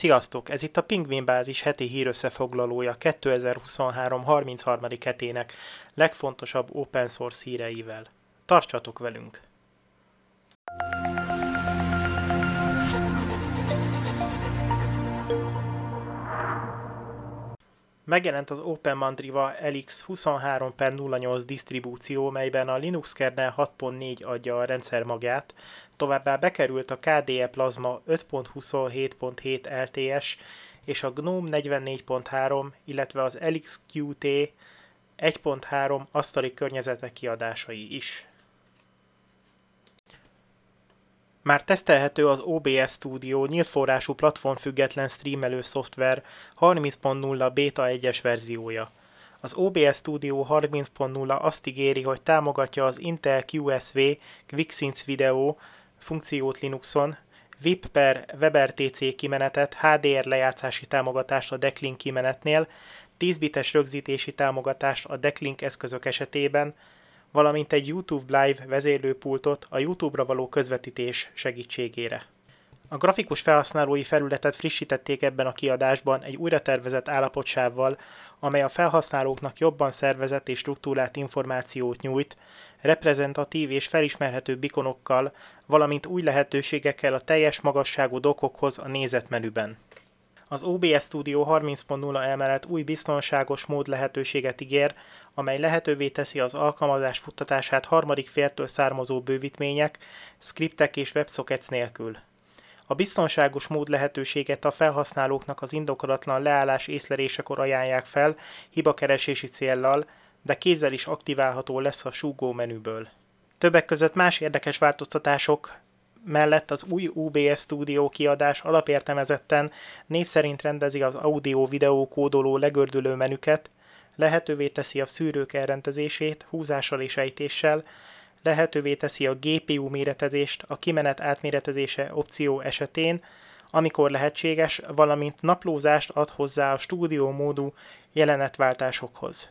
Sziasztok! Ez itt a Pingvin Bázis heti hírösszefoglalója 2023. 33. hetének legfontosabb open source híreivel. Tartsatok velünk! megjelent az OpenMandriva lx 23.08 per disztribúció, melyben a Linux kernel 6.4 adja a rendszer magát, továbbá bekerült a KDE Plasma 5.27.7 LTS és a GNOME 44.3, illetve az LXQT 1.3 asztali környezetek kiadásai is. Már tesztelhető az OBS Studio nyílt forrású platformfüggetlen streamelő szoftver 30.0 Beta 1-es verziója. Az OBS Studio 30.0 azt ígéri, hogy támogatja az Intel QSV QuickSense Video funkciót Linuxon, VIP per WebRTC kimenetet, HDR lejátszási támogatást a Declink kimenetnél, 10 bites rögzítési támogatást a Declink eszközök esetében, valamint egy YouTube Live vezérlőpultot a YouTube-ra való közvetítés segítségére. A grafikus felhasználói felületet frissítették ebben a kiadásban egy újra tervezett állapotsávval, amely a felhasználóknak jobban szervezett és struktúrált információt nyújt, reprezentatív és felismerhető bikonokkal, valamint új lehetőségekkel a teljes magasságú dokokhoz a nézetmenüben. Az OBS Studio 30.0 elmelet új biztonságos mód lehetőséget ígér, amely lehetővé teszi az alkalmazás futtatását harmadik fértől származó bővítmények, skriptek és websockets nélkül. A biztonságos mód lehetőséget a felhasználóknak az indokolatlan leállás észlelésekor ajánlják fel hibakeresési céllal, de kézzel is aktiválható lesz a súgó menüből. Többek között más érdekes változtatások mellett az új UBS Studio kiadás alapértelmezetten név szerint rendezi az audio-videó kódoló legördülő menüket, lehetővé teszi a szűrők elrendezését húzással és ejtéssel, lehetővé teszi a GPU méretezést a kimenet átméretezése opció esetén, amikor lehetséges, valamint naplózást ad hozzá a stúdió módú jelenetváltásokhoz.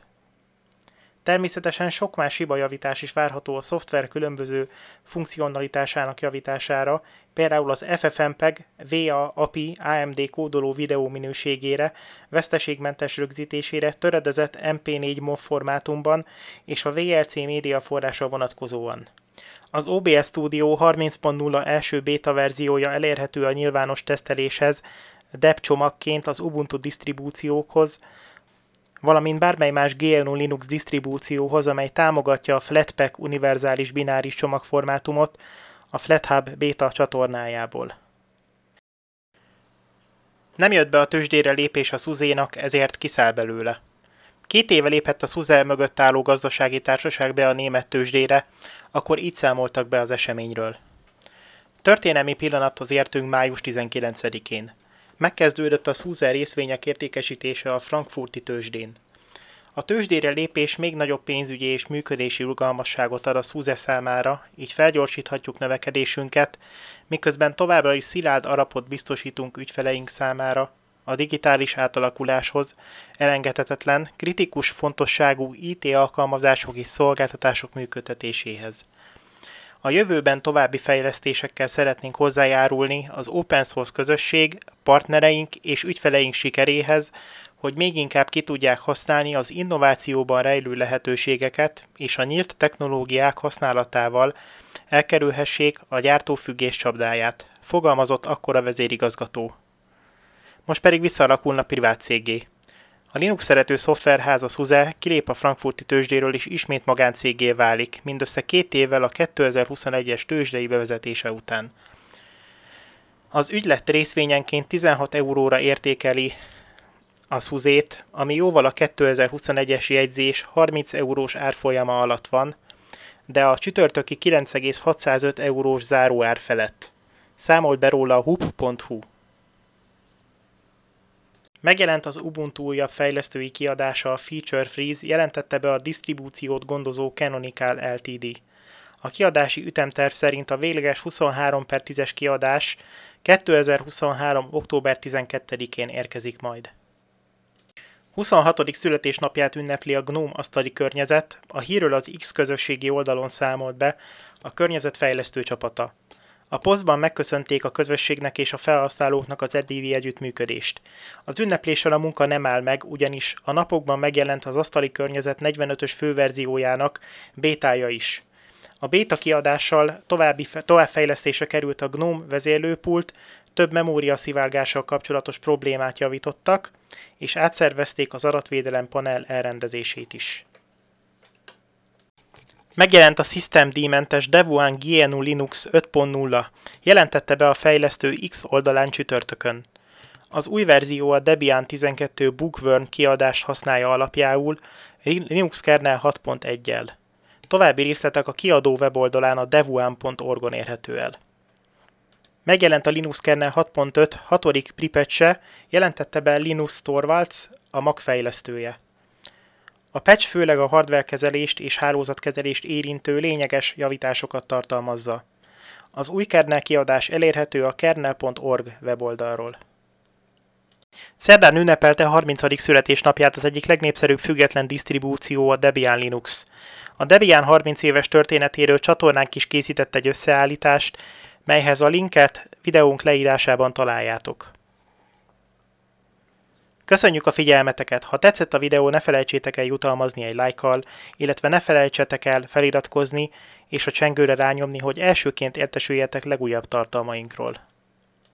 Természetesen sok más hibajavítás is várható a szoftver különböző funkcionalitásának javítására, például az FFmpeg, VA, API, AMD kódoló videó minőségére, veszteségmentes rögzítésére, töredezett MP4 MOV formátumban és a VLC média forrása vonatkozóan. Az OBS Studio 30.0 első beta verziója elérhető a nyilvános teszteléshez, deb csomagként az Ubuntu disztribúciókhoz, valamint bármely más GNU Linux disztribúcióhoz, amely támogatja a Flatpak univerzális bináris csomagformátumot a FlatHub beta csatornájából. Nem jött be a tőzsdére lépés a Szuzénak, ezért kiszáll belőle. Két éve lépett a Szuze mögött álló gazdasági társaság be a német tőzsdére, akkor így számoltak be az eseményről. Történelmi pillanathoz értünk május 19-én megkezdődött a Suzer részvények értékesítése a frankfurti tőzsdén. A tőzsdére lépés még nagyobb pénzügyi és működési rugalmasságot ad a Suze számára, így felgyorsíthatjuk növekedésünket, miközben továbbra is szilárd arapot biztosítunk ügyfeleink számára. A digitális átalakuláshoz elengedhetetlen, kritikus fontosságú IT alkalmazások és szolgáltatások működtetéséhez. A jövőben további fejlesztésekkel szeretnénk hozzájárulni az open source közösség, partnereink és ügyfeleink sikeréhez, hogy még inkább ki tudják használni az innovációban rejlő lehetőségeket, és a nyílt technológiák használatával elkerülhessék a gyártófüggés csapdáját, fogalmazott akkor a vezérigazgató. Most pedig visszalakulna privát cégé. A Linux szerető szoftverház a SUSE kilép a frankfurti tőzsdéről és ismét magáncégé válik, mindössze két évvel a 2021-es tőzsdei bevezetése után. Az ügylet részvényenként 16 euróra értékeli a szuzét, ami jóval a 2021-es jegyzés 30 eurós árfolyama alatt van, de a csütörtöki 9,605 eurós záróár felett. Számolt be róla a hub.hu. Megjelent az Ubuntu újabb fejlesztői kiadása a Feature Freeze, jelentette be a disztribúciót gondozó Canonical Ltd. A kiadási ütemterv szerint a végleges 23 per 10-es kiadás 2023. október 12-én érkezik majd. 26. születésnapját ünnepli a GNOME asztali környezet, a hírről az X közösségi oldalon számolt be a környezetfejlesztő csapata. A posztban megköszönték a közösségnek és a felhasználóknak az eddigi együttműködést. Az ünnepléssel a munka nem áll meg, ugyanis a napokban megjelent az asztali környezet 45-ös főverziójának bétája is. A béta kiadással további továbbfejlesztése került a GNOME vezérlőpult, több szivárgással kapcsolatos problémát javítottak, és átszervezték az adatvédelem panel elrendezését is. Megjelent a systemd-mentes Devuan GNU Linux 5.0, jelentette be a fejlesztő X oldalán csütörtökön. Az új verzió a Debian 12 Bookworm kiadást használja alapjául Linux kernel 6.1-jel. További részletek a kiadó weboldalán a devuan.org-on érhető el. Megjelent a Linux kernel 6.5 hatodik pripetse, jelentette be Linus Torvalds, a Mac fejlesztője. A patch főleg a hardware kezelést és hálózatkezelést érintő lényeges javításokat tartalmazza. Az új kernel kiadás elérhető a kernel.org weboldalról. Szerdán ünnepelte 30. születésnapját az egyik legnépszerűbb független disztribúció a Debian Linux. A Debian 30 éves történetéről csatornánk is készített egy összeállítást, melyhez a linket videónk leírásában találjátok. Köszönjük a figyelmeteket! Ha tetszett a videó, ne felejtsétek el jutalmazni egy lájkkal, illetve ne felejtsetek el feliratkozni és a csengőre rányomni, hogy elsőként értesüljetek legújabb tartalmainkról.